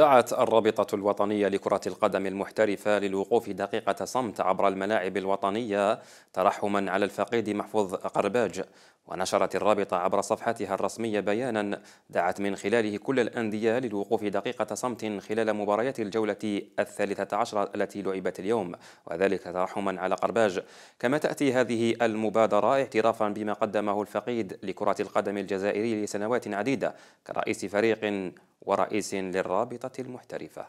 دعت الرابطة الوطنية لكرة القدم المحترفة للوقوف دقيقة صمت عبر الملاعب الوطنية ترحما على الفقيد محفوظ قرباج ونشرت الرابطة عبر صفحتها الرسمية بيانا دعت من خلاله كل الأندية للوقوف دقيقة صمت خلال مباريات الجولة الثالثة عشرة التي لعبت اليوم وذلك ترحما على قرباج كما تأتي هذه المبادرة اعترافا بما قدمه الفقيد لكرة القدم الجزائري لسنوات عديدة كرئيس فريق ورئيس للرابطة المحترفة